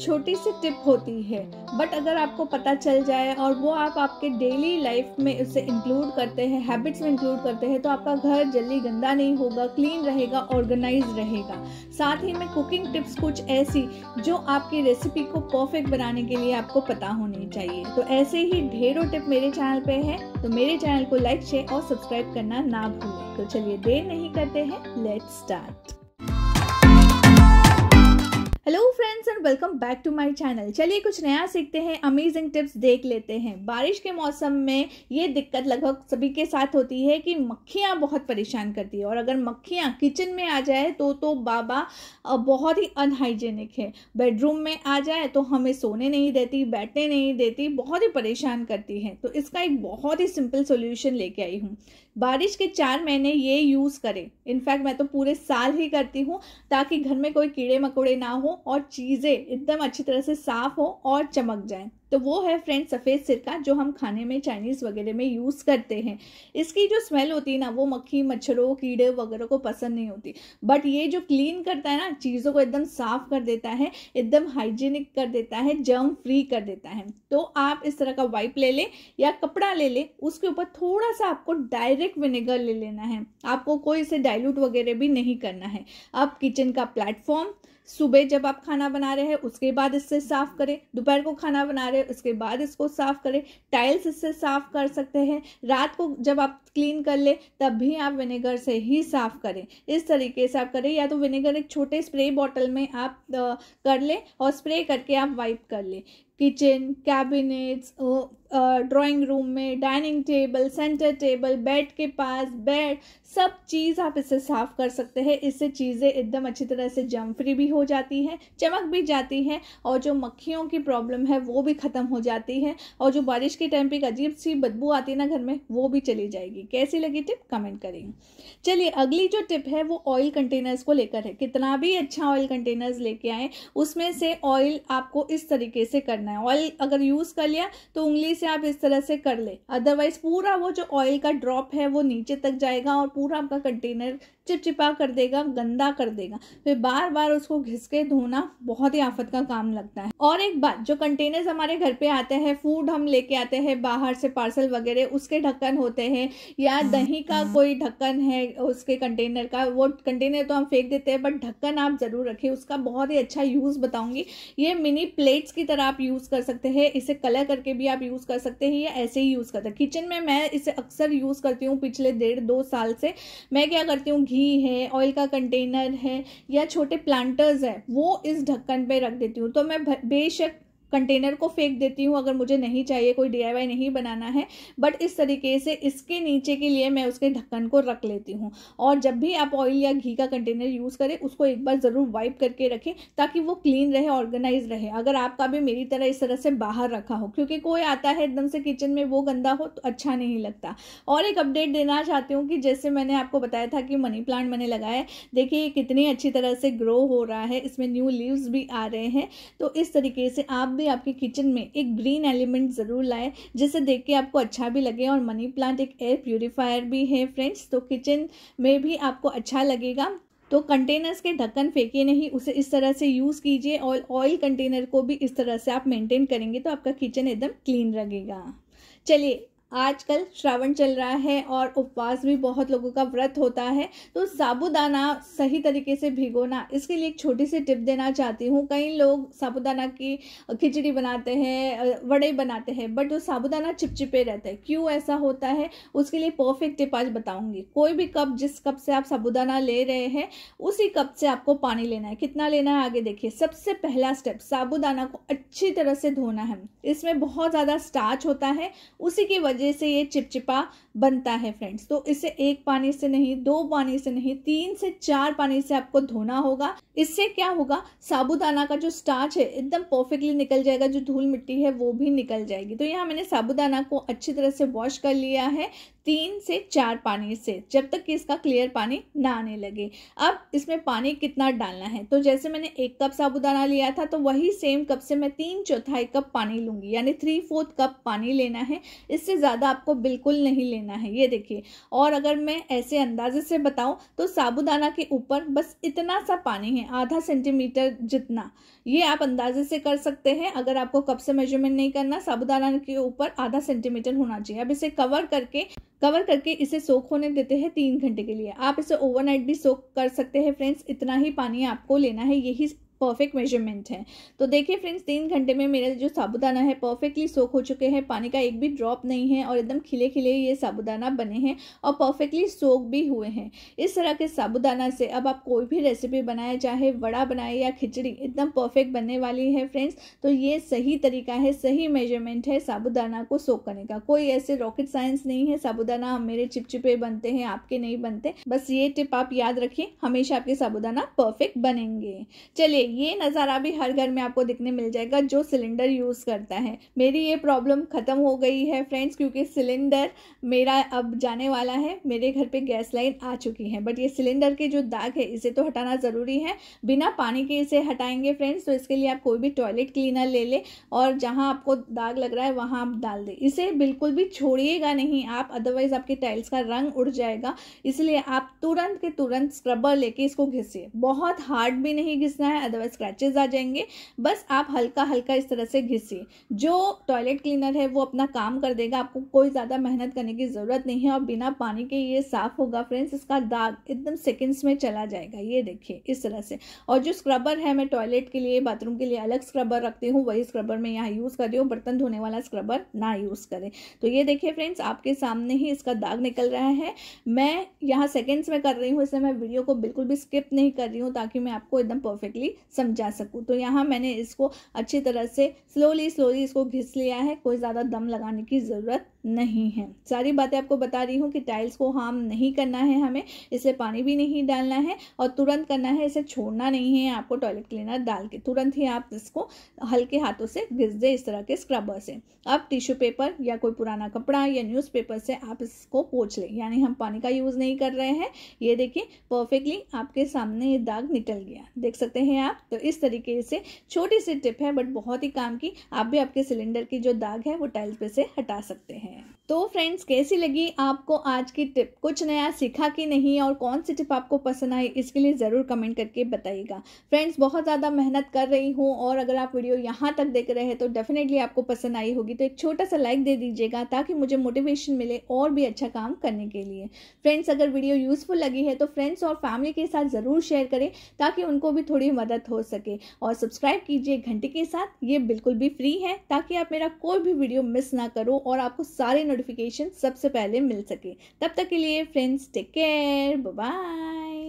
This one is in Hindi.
छोटी सी टिप होती है बट अगर आपको पता चल जाए और वो आप आपके डेली लाइफ में उसे इंक्लूड करते हैं हैबिट्स में इंक्लूड करते हैं तो आपका घर जल्दी गंदा नहीं होगा क्लीन रहेगा ऑर्गेनाइज रहेगा साथ ही में कुकिंग टिप्स कुछ ऐसी जो आपकी रेसिपी को परफेक्ट बनाने के लिए आपको पता होनी चाहिए तो ऐसे ही ढेरों टिप मेरे चैनल पे है तो मेरे चैनल को लाइक शेयर और सब्सक्राइब करना ना भूलें तो चलिए देर नहीं करते हैं let's start hello friends and welcome back to my channel चलिए कुछ नया सीखते हैं अमेजिंग टिप्स देख लेते हैं बारिश के मौसम में ये दिक्कत लगभग सभी के साथ होती है कि मक्खियाँ बहुत परेशान करती है और अगर मक्खियाँ किचन में आ जाए तो तो बाबा बहुत ही अनहाइजेनिक है बेडरूम में आ जाए तो हमें सोने नहीं देती बैठने नहीं देती बहुत ही परेशान करती है तो इसका एक बहुत ही सिंपल सोल्यूशन लेके आई हूँ बारिश के चार महीने ये यूज़ करें इनफैक्ट मैं तो पूरे साल ही करती हूँ ताकि घर में कोई कीड़े मकोड़े ना हो और चीज़ें एकदम अच्छी तरह से साफ़ हो और चमक जाएँ तो वो है फ्रेंड सफ़ेद सिरका जो हम खाने में चाइनीज़ वगैरह में यूज़ करते हैं इसकी जो स्मेल होती है ना वो मक्खी मच्छरों कीड़े वगैरह को पसंद नहीं होती बट ये जो क्लीन करता है ना चीज़ों को एकदम साफ़ कर देता है एकदम हाइजीनिक कर देता है जर्म फ्री कर देता है तो आप इस तरह का वाइप ले लें या कपड़ा ले लें उसके ऊपर थोड़ा सा आपको डायरेक्ट विनेगर ले लेना है आपको कोई इसे डायलूट वगैरह भी नहीं करना है आप किचन का प्लेटफॉर्म सुबह जब आप खाना बना रहे हैं उसके बाद इससे साफ़ करें दोपहर को खाना बना रहे हैं उसके बाद इसको साफ़ करें टाइल्स इससे साफ़ कर सकते हैं रात को जब आप क्लीन कर ले तब भी आप विनेगर से ही साफ़ करें इस तरीके से आप करें या तो विनेगर एक छोटे स्प्रे बॉटल में आप कर लें और स्प्रे करके आप वाइप कर लें किचन कैबिनेट्स ड्राइंग रूम में dining table centre table bed के पास बेड सब चीज़ आप इसे साफ़ कर सकते हैं इससे चीज़ें एकदम अच्छी तरह से जम फ्री भी हो जाती हैं चमक भी जाती हैं और जो मक्खियों की प्रॉब्लम है वो भी ख़त्म हो जाती है और जो बारिश के टाइम पर एक अजीब सी बदबू आती है ना घर में वो भी चली जाएगी कैसी लगी टिप कमेंट करेंगे चलिए अगली जो टिप है वो ऑयल कंटेनर्स को लेकर है कितना भी अच्छा ऑयल कंटेनर्स लेके आए उसमें से ऑयल आपको इस तरीके से करना करना है ऑयल अगर यूज़ कर लिया तो उंगली से आप इस तरह से कर ले अदरवाइज़ पूरा वो जो ऑयल का ड्रॉप है वो नीचे तक जाएगा और पूरा आपका कंटेनर चिपचिपा कर देगा गंदा कर देगा फिर बार बार उसको घिस के धोना बहुत ही आफत का काम लगता है और एक बात जो कंटेनर्स हमारे घर पे आते हैं फूड हम लेके आते हैं बाहर से पार्सल वगैरह उसके ढक्कन होते हैं या हाँ, दही का हाँ। कोई ढक्कन है उसके कंटेनर का वो कंटेनर तो हम फेंक देते हैं बट ढक्कन आप ज़रूर रखें उसका बहुत ही अच्छा यूज़ बताऊंगी ये मिनी प्लेट्स की तरह आप यूज़ कर सकते हैं इसे कलर करके भी आप यूज़ कर सकते हैं या ऐसे ही यूज़ करते हैं किचन में मैं इसे अक्सर यूज़ करती हूँ पिछले डेढ़ दो साल से मैं क्या करती हूँ घी है ऑयल का कंटेनर है या छोटे प्लांटर्स हैं वो इस ढक्कन पे रख देती हूँ तो मैं बेशक कंटेनर को फेंक देती हूँ अगर मुझे नहीं चाहिए कोई डी नहीं बनाना है बट इस तरीके से इसके नीचे के लिए मैं उसके ढक्कन को रख लेती हूँ और जब भी आप ऑयल या घी का कंटेनर यूज़ करें उसको एक बार ज़रूर वाइप करके रखें ताकि वो क्लीन रहे ऑर्गेनाइज रहे अगर आपका भी मेरी तरह इस तरह से बाहर रखा हो क्योंकि कोई आता है एकदम से किचन में वो गंदा हो तो अच्छा नहीं लगता और एक अपडेट देना चाहती हूँ कि जैसे मैंने आपको बताया था कि मनी प्लांट मैंने लगाया देखिए ये कितनी अच्छी तरह से ग्रो हो रहा है इसमें न्यू लीव्स भी आ रहे हैं तो इस तरीके से आप भी ही आपके किचन में एक ग्रीन एलिमेंट ज़रूर लाए जिसे देख के आपको अच्छा भी लगे और मनी प्लांट एक एयर प्योरीफायर भी है फ्रेंड्स तो किचन में भी आपको अच्छा लगेगा तो कंटेनर्स के ढक्कन फेंके नहीं उसे इस तरह से यूज़ कीजिए और ऑयल कंटेनर को भी इस तरह से आप मेंटेन करेंगे तो आपका किचन एकदम क्लीन लगेगा चलिए आजकल श्रावण चल रहा है और उपवास भी बहुत लोगों का व्रत होता है तो साबुदाना सही तरीके से भिगोना इसके लिए एक छोटी सी टिप देना चाहती हूँ कई लोग साबुदाना की खिचड़ी बनाते हैं वड़े बनाते हैं बट वो साबुदाना चिपचिपे रहते हैं क्यों ऐसा होता है उसके लिए परफेक्ट टिप आज बताऊँगी कोई भी कप जिस कप से आप साबुदाना ले रहे हैं उसी कप से आपको पानी लेना है कितना लेना है आगे देखिए सबसे पहला स्टेप साबुदाना को अच्छी तरह से धोना है इसमें बहुत ज़्यादा स्टार्च होता है उसी की वजह वजह से ये चिपचिपा बनता है फ्रेंड्स तो इसे एक पानी से नहीं दो पानी से नहीं तीन से चार पानी से आपको धोना होगा इससे क्या होगा साबुदाना का जो स्टार्च है एकदम परफेक्टली निकल जाएगा जो धूल मिट्टी है वो भी निकल जाएगी तो यहाँ मैंने साबुदाना को अच्छी तरह से वॉश कर लिया है तीन से चार पानी से जब तक कि इसका क्लियर पानी ना आने लगे अब इसमें पानी कितना डालना है तो जैसे मैंने एक कप साबुदाना लिया था तो वही सेम कप से मैं तीन चौथाई कप पानी लूँगी यानी थ्री फोर्थ कप पानी लेना है इससे ज़्यादा आपको बिल्कुल नहीं लेना है ये देखिए और अगर मैं ऐसे अंदाजे से बताऊँ तो साबुदाना के ऊपर बस इतना सा पानी है आधा सेंटीमीटर जितना ये आप अंदाजे से कर सकते हैं अगर आपको कप से मेजरमेंट नहीं करना साबुदाना के ऊपर आधा सेंटीमीटर होना चाहिए अब इसे कवर करके कवर करके इसे सोख होने देते हैं तीन घंटे के लिए आप इसे ओवरनाइट भी सोख कर सकते हैं फ्रेंड्स इतना ही पानी आपको लेना है यही परफेक्ट मेजरमेंट है तो देखिए फ्रेंड्स तीन घंटे में मेरे जो साबुदाना है परफेक्टली सोख हो चुके हैं पानी का एक भी ड्रॉप नहीं है और एकदम खिले खिले ये साबुदाना बने हैं और परफेक्टली सोख भी हुए हैं इस तरह के साबुदाना से अब आप कोई भी रेसिपी बनाए चाहे वड़ा बनाए या खिचड़ी एकदम परफेक्ट बनने वाली है फ्रेंड्स तो ये सही तरीका है सही मेजरमेंट है साबुदाना को सोख करने का कोई ऐसे रॉकेट साइंस नहीं है साबुदाना मेरे चिपचिपे बनते हैं आपके नहीं बनते बस ये टिप आप याद रखिए हमेशा आपके साबुदाना परफेक्ट बनेंगे चलिए ये नज़ारा भी हर घर में आपको दिखने मिल जाएगा जो सिलेंडर यूज़ करता है मेरी ये प्रॉब्लम ख़त्म हो गई है फ्रेंड्स क्योंकि सिलेंडर मेरा अब जाने वाला है मेरे घर पे गैस लाइन आ चुकी है बट ये सिलेंडर के जो दाग है इसे तो हटाना ज़रूरी है बिना पानी के इसे हटाएंगे फ्रेंड्स तो इसके लिए आप कोई भी टॉयलेट क्लीनर ले लें और जहाँ आपको दाग लग रहा है वहाँ आप डाल दें इसे बिल्कुल भी छोड़िएगा नहीं आप अदरवाइज़ आपके टाइल्स का रंग उड़ जाएगा इसलिए आप तुरंत के तुरंत स्क्रबर लेके इसको घिसिए बहुत हार्ड भी नहीं घिसना है अदरवाइज स्क्रैचेज आ जाएंगे बस आप हल्का हल्का इस तरह से घिसिए जो टॉयलेट क्लीनर है वो अपना काम कर देगा आपको कोई ज़्यादा मेहनत करने की ज़रूरत नहीं है और बिना पानी के ये साफ़ होगा फ्रेंड्स इसका दाग एकदम सेकेंड्स में चला जाएगा ये देखिए इस तरह से और जो स्क्रबर है मैं टॉयलेट के लिए बाथरूम के लिए अलग स्क्रबर रखती हूँ वही स्क्रबर मैं यहाँ यूज़ कर रही हूँ बर्तन धोने वाला स्क्रबर ना यूज़ करें तो ये देखिए फ्रेंड्स आपके सामने ही इसका दाग निकल रहा है मैं यहाँ सेकेंड्स में कर रही हूँ इसलिए मैं वीडियो को बिल्कुल भी स्किप नहीं कर रही हूँ ताकि मैं आपको एकदम परफेक्टली समझा सकूँ तो यहाँ मैंने इसको अच्छी तरह से स्लोली स्लोली इसको घिस लिया है कोई ज़्यादा दम लगाने की ज़रूरत नहीं है सारी बातें आपको बता रही हूँ कि टाइल्स को हार्म नहीं करना है हमें इसे पानी भी नहीं डालना है और तुरंत करना है इसे छोड़ना नहीं है आपको टॉयलेट क्लीनर डाल के तुरंत ही आप इसको हल्के हाथों से घिस दे इस तरह के स्क्रबर से अब टिश्यू पेपर या कोई पुराना कपड़ा या न्यूज़पेपर से आप इसको पोछ लें यानी हम पानी का यूज़ नहीं कर रहे हैं ये देखिए परफेक्टली आपके सामने ये दाग निकल गया देख सकते हैं आप तो इस तरीके से छोटी सी टिप है बट बहुत ही काम की आप भी आपके सिलेंडर की जो दाग है वो टाइल्स पे से हटा सकते हैं Yeah. तो फ्रेंड्स कैसी लगी आपको आज की टिप कुछ नया सीखा कि नहीं और कौन सी टिप आपको पसंद आई इसके लिए ज़रूर कमेंट करके बताइएगा फ्रेंड्स बहुत ज़्यादा मेहनत कर रही हूँ और अगर आप वीडियो यहाँ तक देख रहे हैं तो डेफिनेटली आपको पसंद आई होगी तो एक छोटा सा लाइक दे दीजिएगा ताकि मुझे मोटिवेशन मिले और भी अच्छा काम करने के लिए फ्रेंड्स अगर वीडियो यूज़फुल लगी है तो फ्रेंड्स और फैमिली के साथ ज़रूर शेयर करें ताकि उनको भी थोड़ी मदद हो सके और सब्सक्राइब कीजिए घंटे के साथ ये बिल्कुल भी फ्री है ताकि आप मेरा कोई भी वीडियो मिस ना करो और आपको सारे नोटिफिकेशन सबसे पहले मिल सके तब तक के लिए फ्रेंड्स टेक केयर बाय